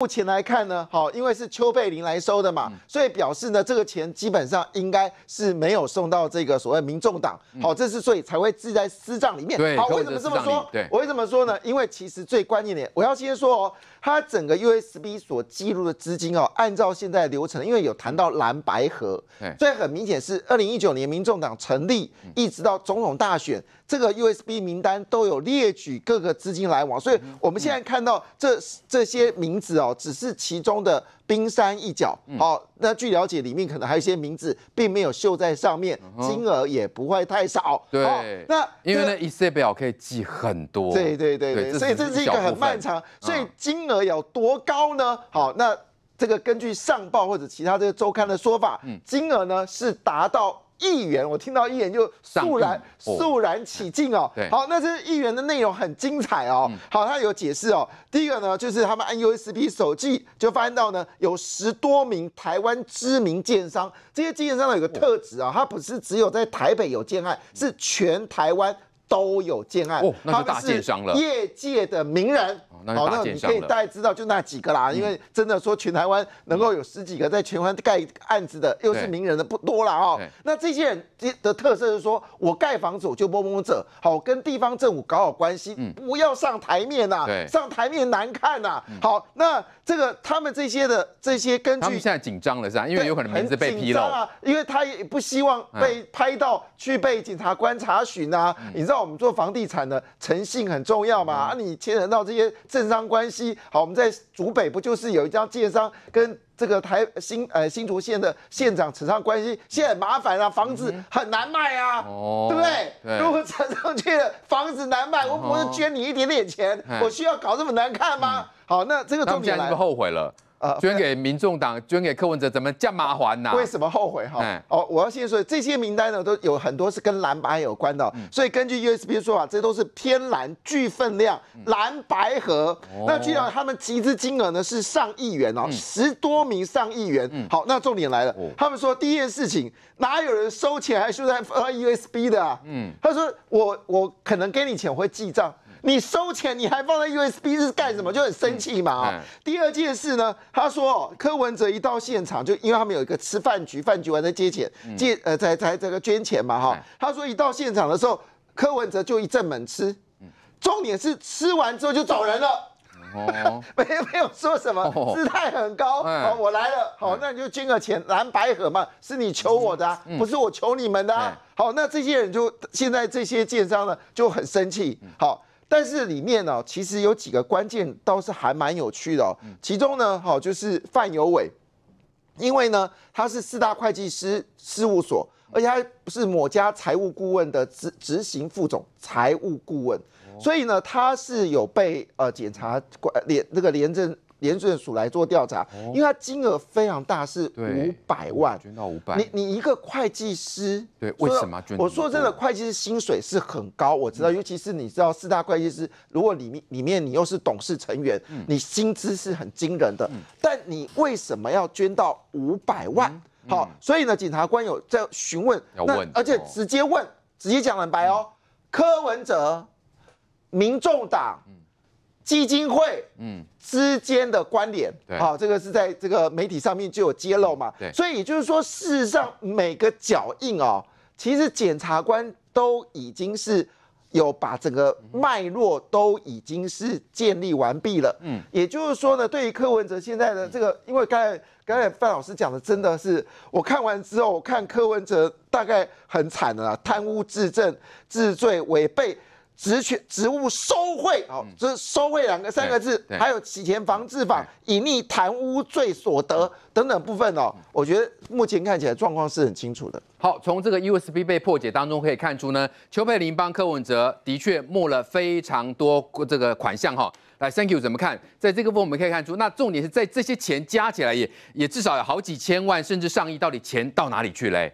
目前来看呢，好，因为是邱贝林来收的嘛，所以表示呢，这个钱基本上应该是没有送到这个所谓民众党。好，这是所以才会置在私账里面。好，为什么这么说？对，我为什么说呢？因为其实最关键的，我要先说哦，他整个 USB 所记录的资金哦，按照现在流程，因为有谈到蓝白河，所以很明显是二零一九年民众党成立，一直到总统大选。这个 USB 名单都有列举各个资金来往，所以我们现在看到这这些名字哦，只是其中的冰山一角哦。那据了解，里面可能还有一些名字并没有秀在上面，金额也不会太少。对，那因为那仪表可以记很多。对对对对，所以这是一个很漫长。所以金额有多高呢？好，那这个根据上报或者其他个周刊的说法，金额呢是达到。议员，我听到议员就肃然肃然起敬哦。好，那这议员的内容很精彩哦。好，他有解释哦。第一个呢，就是他们按 USB 手机就发现到呢，有十多名台湾知名建商，这些建商呢有个特质啊，他不是只有在台北有建案，是全台湾。都有建案，他是业界的名人，好，那你可以大概知道就那几个啦，因为真的说全台湾能够有十几个在全台湾盖案子的，又是名人的不多了哦。那这些人的特色是说，我盖房子我就摸摸者，好跟地方政府搞好关系，不要上台面呐，上台面难看呐。好，那。这个他们这些的这些根据，他们现在紧张了是吧？因为有可能名字被披露啊，因为他也不希望被拍到去被检察官查询呐。你知道我们做房地产的诚信很重要嘛？啊，你牵扯到这些政商关系，好，我们在竹北不就是有一家建商跟这个台新呃新竹县的县长扯上关系，现在很麻烦啊，房子很难卖啊，哦、对不对？城上去的房子难卖，我不是捐你一点点钱，我需要搞这么难看吗？好，那这个重点来。呃，捐给民众党，捐给柯文哲，怎么酱麻烦呢？为什么后悔哈？哦，我要先说，这些名单呢，都有很多是跟蓝白有关的，所以根据 USB 说法，这都是偏蓝巨分量蓝白合。那据然他们集资金额呢是上亿元哦，十多名上亿元。好，那重点来了，他们说第一件事情，哪有人收钱还收在 USB 的啊？嗯，他说我我可能给你钱，我会记账。你收钱你还放在 U S B 是干什么？就很生气嘛。第二件事呢，他说柯文哲一到现场就，因为他们有一个吃饭局，饭局完在借钱借呃，在在这个捐钱嘛哈。他说一到现场的时候，柯文哲就一阵猛吃，重点是吃完之后就走人了，没没有说什么，姿态很高。好，我来了，好，那你就捐个钱，蓝白盒嘛，是你求我的，不是我求你们的。好，那这些人就现在这些建商呢就很生气。好。但是里面呢，其实有几个关键倒是还蛮有趣的。其中呢，哈，就是范有伟，因为呢他是四大会计师事务所，而且他不是某家财务顾问的执执行副总财务顾问，所以呢他是有被呃检查官联那个廉政。廉准署来做调查，因为它金额非常大，是五百万。捐到五百你你一个会计师，对，为什么捐？我说真的，会计师薪水是很高，我知道，尤其是你知道四大会计师，如果里面里面你又是董事成员，你薪资是很惊人的。但你为什么要捐到五百万？好，所以呢，检察官有在询问，而且直接问，直接讲很白哦，柯文哲，民众党。基金会，嗯，之间的关联，对，好，这个是在这个媒体上面就有揭露嘛，对，所以也就是说，事实上每个脚印哦，其实检察官都已经是有把整个脉络都已经是建立完毕了，嗯，也就是说呢，对于柯文哲现在的这个，因为刚才刚才范老师讲的真的是，我看完之后，看柯文哲大概很惨的啦，贪污、自政、自罪、违背。职权职务收贿，好，这是收贿两个三个字，还有洗钱、防治法、隐匿、贪污罪所得等等部分哦。我觉得目前看起来状况是很清楚的。好，从这个 USB 被破解当中可以看出呢，邱佩林帮柯文哲的确募了非常多这个款项哈。来，Thank you，怎么看？在这个部分我们可以看出，那重点是在这些钱加起来也也至少有好几千万，甚至上亿，到底钱到哪里去嘞？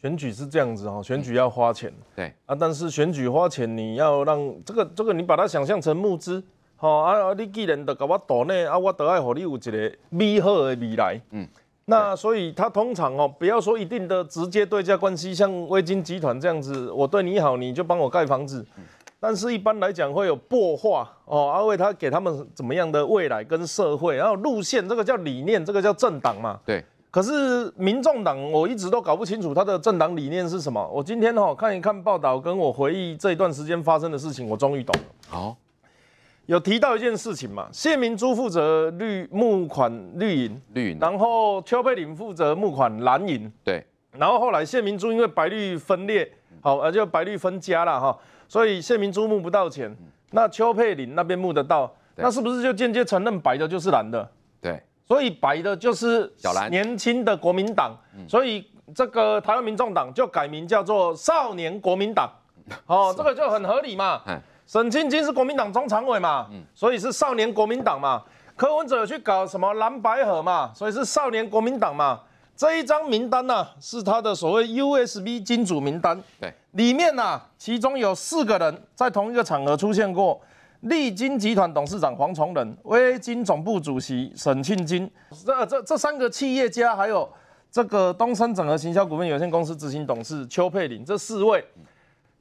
选举是这样子哈，选举要花钱，对啊，但是选举花钱，你要让这个这个你把它想象成募资，好啊，你既然的给我岛内啊，我岛爱，和你有一个美好的未来，嗯，那所以他通常哦，不要说一定的直接对价关系，像魏金集团这样子，我对你好，你就帮我盖房子，但是一般来讲会有破化哦，阿魏他给他们怎么样的未来跟社会，然后路线，这个叫理念，这个叫政党嘛，对。可是民众党，我一直都搞不清楚他的政党理念是什么。我今天哈看一看报道，跟我回忆这一段时间发生的事情，我终于懂了。好，有提到一件事情嘛，谢明珠负责绿募款绿营，绿营，然后邱佩林负责募款蓝营。对。然后后来谢明珠因为白绿分裂，好，而就白绿分家了哈，所以谢明珠募不到钱。那邱佩林那边募得到，那是不是就间接承认白的就是蓝的？对。所以白的就是小蓝，年轻的国民党，所以这个台湾民众党就改名叫做少年国民党，哦，这个就很合理嘛。沈清金是国民党中常委嘛，所以是少年国民党嘛。柯文哲去搞什么蓝白合嘛，所以是少年国民党嘛。这一张名单呐，是他的所谓 USB 金主名单，对，里面呐其中有四个人在同一个场合出现过。利金集团董事长黄崇仁、微金总部主席沈庆金，这这这三个企业家，还有这个东森整合行销股份有限公司执行董事邱佩玲，这四位，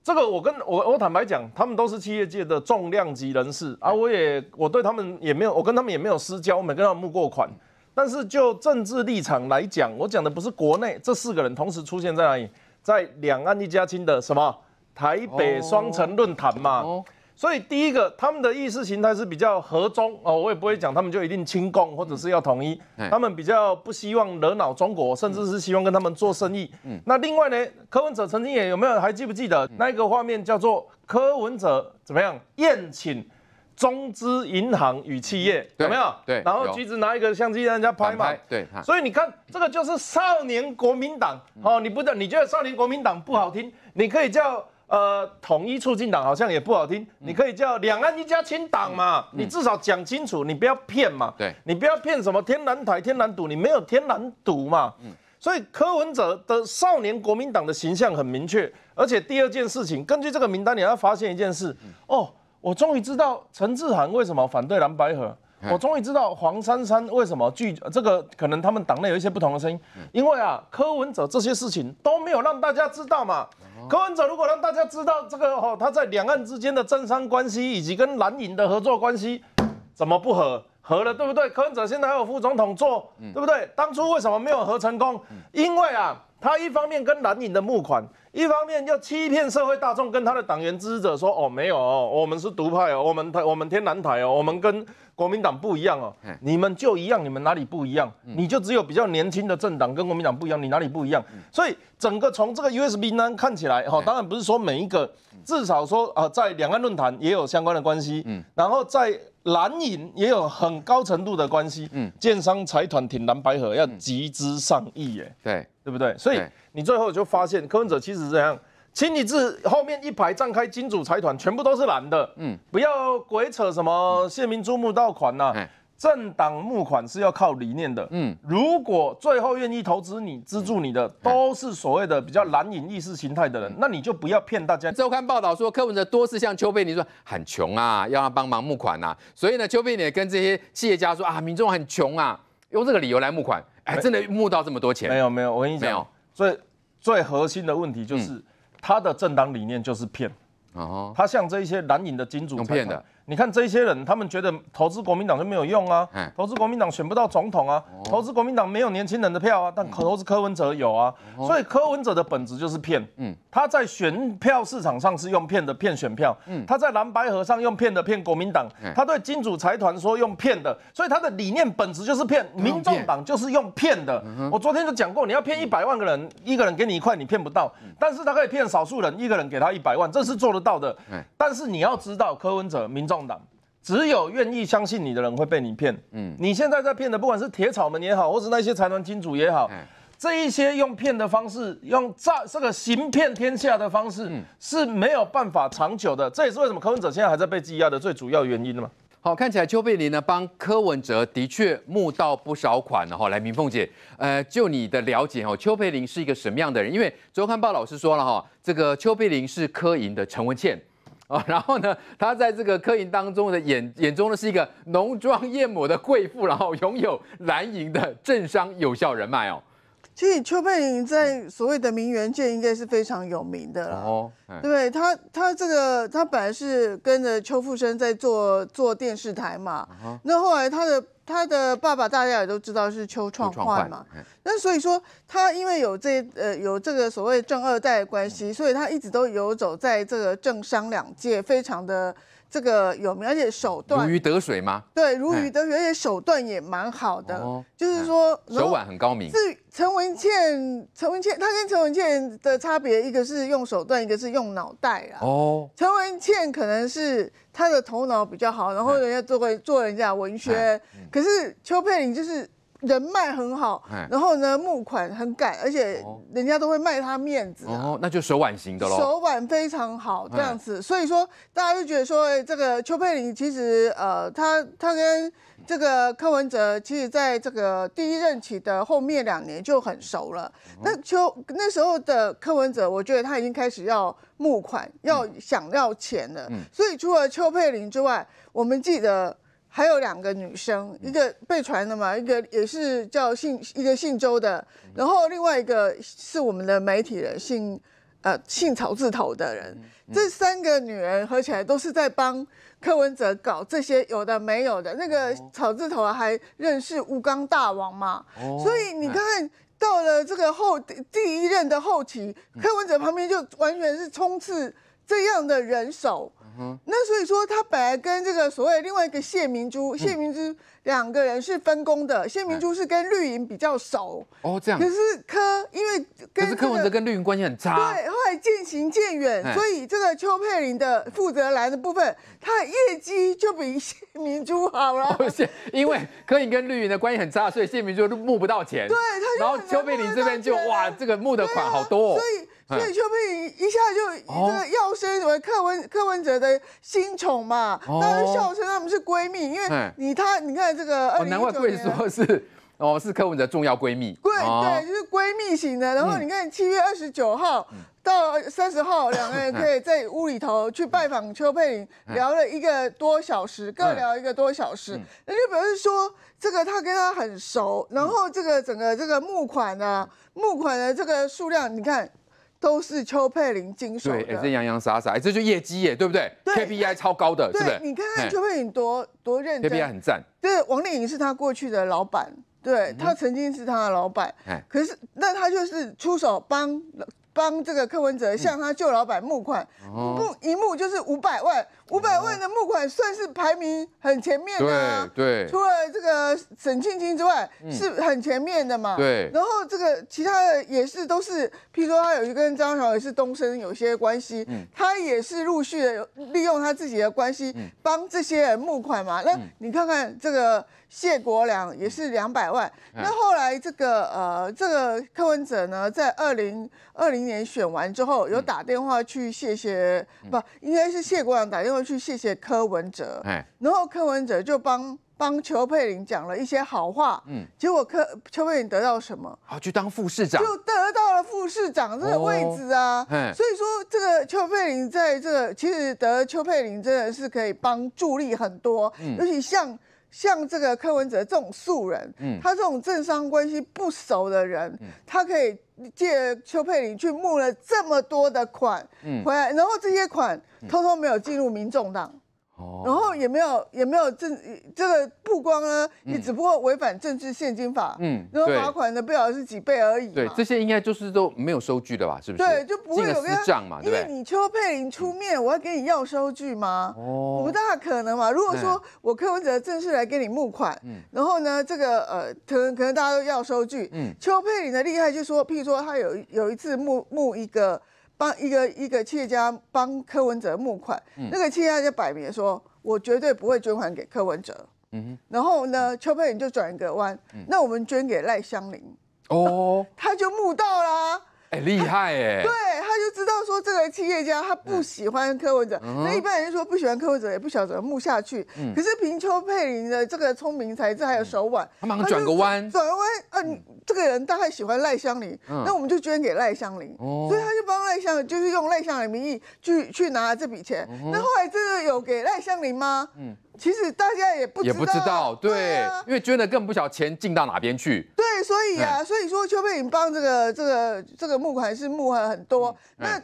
这个我跟我我坦白讲，他们都是企业界的重量级人士啊。我也我对他们也没有，我跟他们也没有私交，我没跟他们募过款。但是就政治立场来讲，我讲的不是国内这四个人同时出现在哪里，在两岸一家亲的什么台北双城论坛嘛。所以第一个，他们的意识形态是比较和中哦，我也不会讲他们就一定亲共或者是要统一，他们比较不希望惹恼中国，甚至是希望跟他们做生意。嗯，那另外呢，柯文哲曾经也有没有还记不记得那一个画面叫做柯文哲怎么样宴请中资银行与企业有没有？对，然后橘子拿一个相机让人家拍嘛。对，所以你看这个就是少年国民党哦，你不知道你觉得少年国民党不好听，你可以叫。呃，统一促进党好像也不好听，你可以叫两岸一家亲党嘛，你至少讲清楚，你不要骗嘛，对你不要骗什么天南台天南赌，你没有天南赌嘛，嗯，所以柯文哲的少年国民党的形象很明确，而且第二件事情，根据这个名单，你要发现一件事，哦，我终于知道陈志涵为什么反对蓝白合。我终于知道黄珊珊为什么拒这个，可能他们党内有一些不同的声音，因为啊，柯文哲这些事情都没有让大家知道嘛。柯文哲如果让大家知道这个哦，他在两岸之间的政商关系以及跟蓝营的合作关系怎么不和和了，对不对？柯文哲现在还有副总统做，对不对？当初为什么没有和成功？因为啊，他一方面跟蓝营的募款，一方面又欺骗社会大众跟他的党员支持者说哦，没有，我们是独派哦，我们台我们天南台哦，我们跟。国民党不一样哦，你们就一样，你们哪里不一样？你就只有比较年轻的政党跟国民党不一样，你哪里不一样？所以整个从这个 USB 那看起来，哈，当然不是说每一个，至少说啊，在两岸论坛也有相关的关系，嗯，然后在蓝营也有很高程度的关系，嗯，建商财团挺蓝白河要集资上亿耶，对对不对？所以你最后就发现，柯文哲其实这样。清你自后面一排站开金主财团，全部都是蓝的。嗯，不要鬼扯什么谢明珠募到款呐，政党募款是要靠理念的。嗯，如果最后愿意投资你、资助你的，都是所谓的比较蓝营意识形态的人，那你就不要骗大家。周刊报道说，柯文哲多次向邱培年说很穷啊，要他帮忙募款呐。所以呢，邱培也跟这些企业家说啊，民众很穷啊，用这个理由来募款，哎，真的募到这么多钱？没有没有，我跟你讲，没有。所以最核心的问题就是。他的政党理念就是骗，他像这一些蓝营的金主，用骗的。你看这些人，他们觉得投资国民党就没有用啊，投资国民党选不到总统啊，投资国民党没有年轻人的票啊，但投资柯文哲有啊，所以柯文哲的本质就是骗，嗯，他在选票市场上是用骗的骗选票，嗯，他在蓝白河上用骗的骗国民党，他对金主财团说用骗的，所以他的理念本质就是骗，民众党就是用骗的。我昨天就讲过，你要骗一百万个人，一个人给你一块，你骗不到，但是他可以骗少数人，一个人给他一百万，这是做得到的。但是你要知道，柯文哲民众。动当，只有愿意相信你的人会被你骗。嗯，你现在在骗的，不管是铁草们也好，或是那些财团金主也好，这一些用骗的方式，用诈这个行骗天下的方式，是没有办法长久的。这也是为什么柯文哲现在还在被羁押的最主要原因了嘛？好，看起来邱佩林呢帮柯文哲的确募到不少款了哈。来，明凤姐，呃，就你的了解哈，邱佩林是一个什么样的人？因为周刊报老师说了哈，这个邱佩林是柯银的陈文茜。啊，然后呢，他在这个科影当中的眼眼中呢，是一个浓妆艳抹的贵妇，然后拥有蓝银的政商有效人脉哦。其实邱佩玲在所谓的名媛界应该是非常有名的哦，对，她她这个她本来是跟着邱富生在做做电视台嘛，那后来她的。他的爸爸，大家也都知道是邱创焕嘛。那所以说，他因为有这呃有这个所谓正二代的关系，所以他一直都游走在这个政商两界，非常的。这个有名，而且手段如鱼得水吗？对，如鱼得水，而且手段也蛮好的，就是说手腕很高明。是陈文茜，陈文茜，她跟陈文茜的差别，一个是用手段，一个是用脑袋啊。哦，陈文茜可能是她的头脑比较好，然后人家做过做人家文学，可是邱佩玲就是。人脉很好，然后呢，募款很敢，而且人家都会卖他面子。哦，那就手腕型的喽，手腕非常好，这样子。所以说，大家就觉得说，这个邱佩玲其实，呃，他他跟这个柯文哲，其实在这个第一任期的后面两年就很熟了。那邱那时候的柯文哲，我觉得他已经开始要募款，要想要钱了。嗯，所以除了邱佩玲之外，我们记得。还有两个女生，一个被传的嘛，一个也是叫姓一个姓周的，然后另外一个是我们的媒体人，姓呃姓草字头的人。这三个女人合起来都是在帮柯文哲搞这些有的没有的。那个草字头还认识吴刚大王嘛？所以你看到了这个后第一任的后期，柯文哲旁边就完全是冲刺。这样的人手，那所以说他本来跟这个所谓另外一个谢明珠、谢明珠两个人是分工的，谢明珠是跟绿营比较熟哦，这样。可是柯因为可是柯文哲跟绿营关系很差，对，后来渐行渐远，所以这个邱佩玲的负责蓝的部分，他的业绩就比谢明珠好了。不是，因为柯影跟绿营的关系很差，所以谢明珠都募不到钱。对，然后邱佩玲这边就哇，这个募的款好多。所以。所以邱佩玲一下就这个要成为柯文柯文哲的新宠嘛，大家笑称他们是闺蜜，因为你她你看这个，难怪会说是哦是柯文哲重要闺蜜，对对，就是闺蜜型的。然后你看七月二十九号到三十号，两个人可以在屋里头去拜访邱佩玲，聊了一个多小时，各聊一个多小时。那就表示说这个她跟他很熟，然后这个整个这个募款呢，募款的这个数量，你看。都是邱佩玲经手的，是洋洋洒洒，哎，这就业绩耶，对不对？KPI 超高的，是不是？你看看邱佩玲多多认真，KPI 很赞。对，王丽颖是他过去的老板，对他曾经是他的老板，可是那他就是出手帮。帮这个柯文哲向他旧老板募款，募一募就是五百万，五百万的募款算是排名很前面啊。对，除了这个沈庆卿之外，是很前面的嘛。对。然后这个其他的也是都是，譬如说他有一跟张小伟是东升有些关系，他也是陆续的利用他自己的关系帮这些人募款嘛。那你看看这个。谢国良也是两百万。那后来这个呃，这个柯文哲呢，在二零二零年选完之后，有打电话去谢谢，不应该是谢国良打电话去谢谢柯文哲。哎，然后柯文哲就帮帮邱佩玲讲了一些好话。嗯，结果柯邱佩玲得到什么？好，去当副市长。就得到了副市长这个位置啊。所以说这个邱佩玲在这其实得邱佩玲真的是可以帮助力很多，尤其像。像这个柯文哲这种素人，嗯，他这种政商关系不熟的人，嗯，他可以借邱佩玲去募了这么多的款，嗯，回来，然后这些款通通没有进入民众党。然后也没有也没有政这个曝光呢，也只不过违反政治献金法，嗯，然后罚款的不晓得是几倍而已。对，这些应该就是都没有收据的吧？是不是？对，就不会有私账嘛，因为你邱佩玲出面，我要给你要收据吗？哦，不大可能嘛。如果说我柯文哲正式来给你募款，嗯，然后呢，这个呃，可能可能大家都要收据，嗯，邱佩玲的厉害就说，譬如说他有有一次募募一个。帮一个一个企业家帮柯文哲募款，那个企业家就摆明说，我绝对不会捐款给柯文哲。然后呢，邱佩仁就转一个弯，那我们捐给赖香林。哦，他就募到了。厉害耶！对，他就知道说这个企业家他不喜欢科文者，那一般人说不喜欢科文者也不晓得木下去。可是平丘佩林的这个聪明才智还有手腕，他马上转个弯，转个弯，嗯，这个人大概喜欢赖香林，那我们就捐给赖香林，所以他就帮赖香，就是用赖香林名义去去拿这笔钱。那后来这个有给赖香林吗？嗯。其实大家也不也不知道，对，因为捐的更不晓得钱进到哪边去。对，所以呀，所以说邱佩颖帮这个这个这个募款是募了很多。那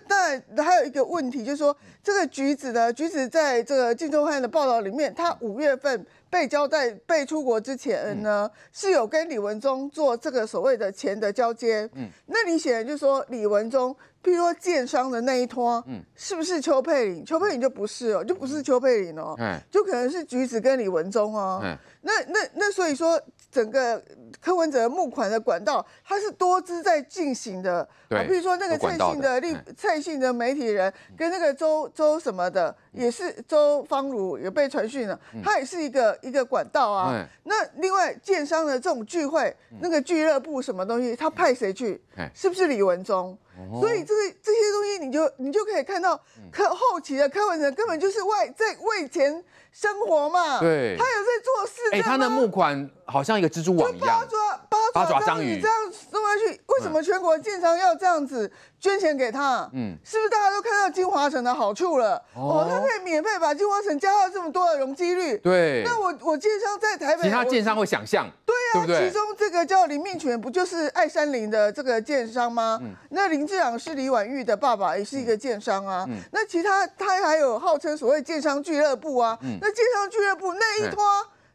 那还有一个问题就是说，这个橘子呢，橘子在这个晋中汉的报道里面，他五月份。被交代被出国之前呢，是有跟李文忠做这个所谓的钱的交接。嗯，那你显然就说李文忠，譬如说建商的那一托，嗯，是不是邱佩玲？邱佩玲就不是哦，就不是邱佩玲哦，就可能是橘子跟李文忠哦。嗯，那那那所以说。整个柯文哲募款的管道，它是多支在进行的。对，比如说那个蔡姓的、蔡姓的媒体人，跟那个周周什么的，也是周方儒也被传讯了，他也是一个一个管道啊。那另外，建商的这种聚会，那个俱乐部什么东西，他派谁去？是不是李文忠？所以这个这些东西，你就你就可以看到，柯后期的柯文哲根本就是为在为钱生活嘛。对，他有在做。哎，他的木款好像一个蜘蛛网一样，八爪八爪章鱼这样弄下去，为什么全国建商要这样子捐钱给他？嗯，是不是大家都看到金华城的好处了？哦，他可以免费把金华城加到这么多的容积率？对。那我我建商在台北，其他建商会想象，对呀，其中这个叫林命权，不就是爱山林的这个建商吗？那林志昂是李婉玉的爸爸，也是一个建商啊。那其他他还有号称所谓建商俱乐部啊。那建商俱乐部那一托。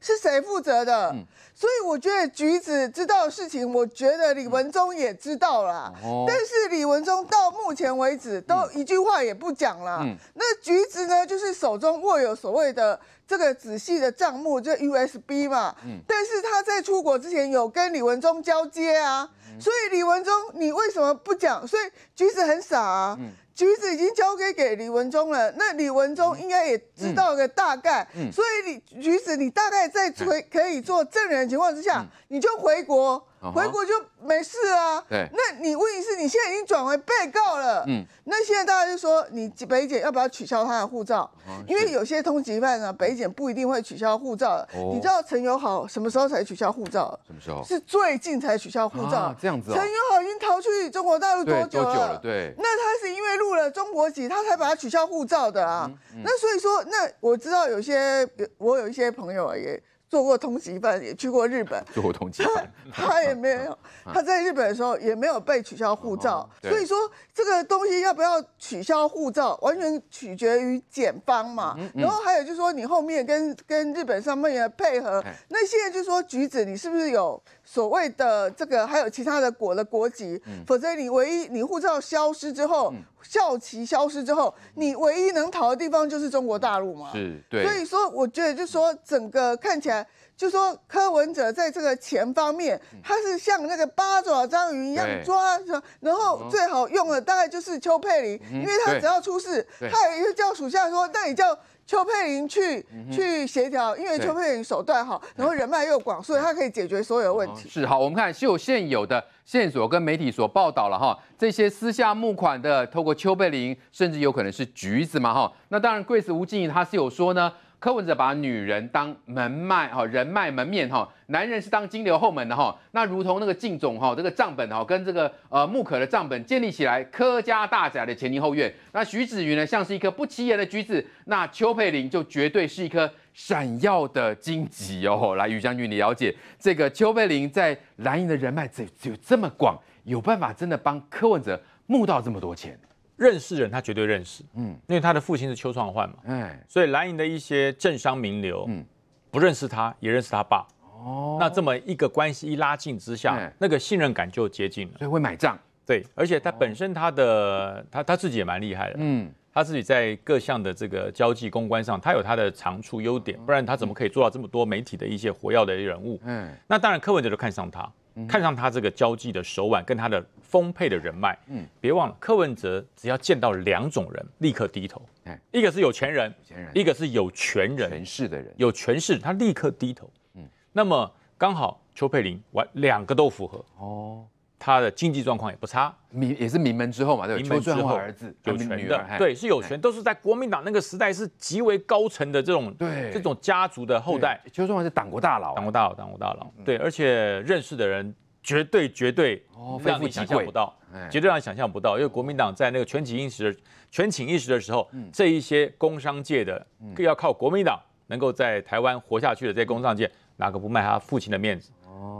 是谁负责的？所以我觉得橘子知道的事情，我觉得李文忠也知道啦。但是李文忠到目前为止都一句话也不讲啦。那橘子呢，就是手中握有所谓的这个仔细的账目，就 USB 嘛。嗯。但是他在出国之前有跟李文忠交接啊。所以李文忠，你为什么不讲？所以橘子很傻啊。嗯。橘子已经交给给李文忠了，那李文忠应该也知道个大概，所以你橘子你大概在可以做证人的情况之下，你就回国。回国就没事啊？对，那你问题是，你现在已经转为被告了。嗯，那现在大家就说，你北检要不要取消他的护照？因为有些通缉犯啊，北检不一定会取消护照。你知道陈友好什么时候才取消护照？什么时候？是最近才取消护照。这样子哦。陈友好已经逃去中国大陆多久了？多久了？对。那他是因为入了中国籍，他才把他取消护照的啊。那所以说，那我知道有些，我有一些朋友也。做过通缉犯，也去过日本。做过通缉犯，他也没有。他在日本的时候也没有被取消护照，所以说这个东西要不要取消护照，完全取决于检方嘛。然后还有就是说，你后面跟跟日本上面的配合，那现在就是说，橘子你是不是有？所谓的这个还有其他的国的国籍，否则你唯一你护照消失之后，校旗消失之后，你唯一能逃的地方就是中国大陆嘛。是，对。所以说，我觉得就说整个看起来，就说柯文哲在这个钱方面，他是像那个八爪章鱼一样抓，然后最好用的大概就是邱佩玲，因为他只要出事，他有一个叫属下说，那你叫。邱佩玲去去协调，因为邱佩玲手段好，然后人脉又广，所以她可以解决所有问题。是好，我们看是有现有的线索跟媒体所报道了哈，这些私下募款的，透过邱佩玲，甚至有可能是橘子嘛哈，那当然，贵子吴静怡他是有说呢。柯文哲把女人当门脉哈，人脉门面哈，男人是当金流后门的哈。那如同那个靳总哈，这个账本哈，跟这个呃木可的账本建立起来柯家大宅的前庭后院。那徐子瑜呢，像是一颗不起眼的橘子；那邱佩玲就绝对是一颗闪耀的荆棘哦。来，于将军，你了解这个邱佩玲在蓝营的人脉只只有这么广，有办法真的帮柯文哲募到这么多钱？认识人，他绝对认识，嗯，因为他的父亲是邱创焕嘛，哎，所以蓝营的一些政商名流，嗯，不认识他，也认识他爸，哦，那这么一个关系一拉近之下，那个信任感就接近了，所以会买账，对，而且他本身他的他他自己也蛮厉害的，嗯，他自己在各项的这个交际公关上，他有他的长处优点，不然他怎么可以做到这么多媒体的一些火药的人物，嗯，那当然柯文哲都看上他。看上他这个交际的手腕跟他的丰沛的人脉，嗯，别忘了柯文哲只要见到两种人立刻低头，哎，一个是有钱人，钱人，一个是有权人，权势的人，有权势他立刻低头，嗯，那么刚好邱佩玲玩两个都符合哦。他的经济状况也不差，名也是名门之后嘛，对，名门之后儿子有权的，对，是有权，都是在国民党那个时代是极为高层的这种，对，这种家族的后代。邱中华是党国大佬，党国大佬，党国大佬，对，而且认识的人绝对绝对，让你想象不到绝对让你想象不到，因为国民党在那个全起一时，全起一时的时候，这一些工商界的更要靠国民党能够在台湾活下去的这些工商界，哪个不卖他父亲的面子？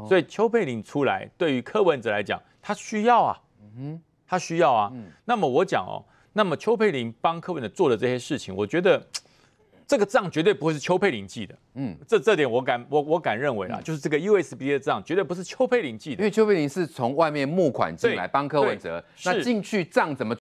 所以邱佩玲出来，对于柯文哲来讲，他需要啊，他需要啊。那么我讲哦，那么邱佩玲帮柯文哲做的这些事情，我觉得 这个账绝对不会是邱佩玲记的。嗯，这这点我敢我我敢认为啊，就是这个 USB 的账绝对不是邱佩玲记的，因为邱佩玲是从外面募款进来帮柯文哲，那进去账怎么？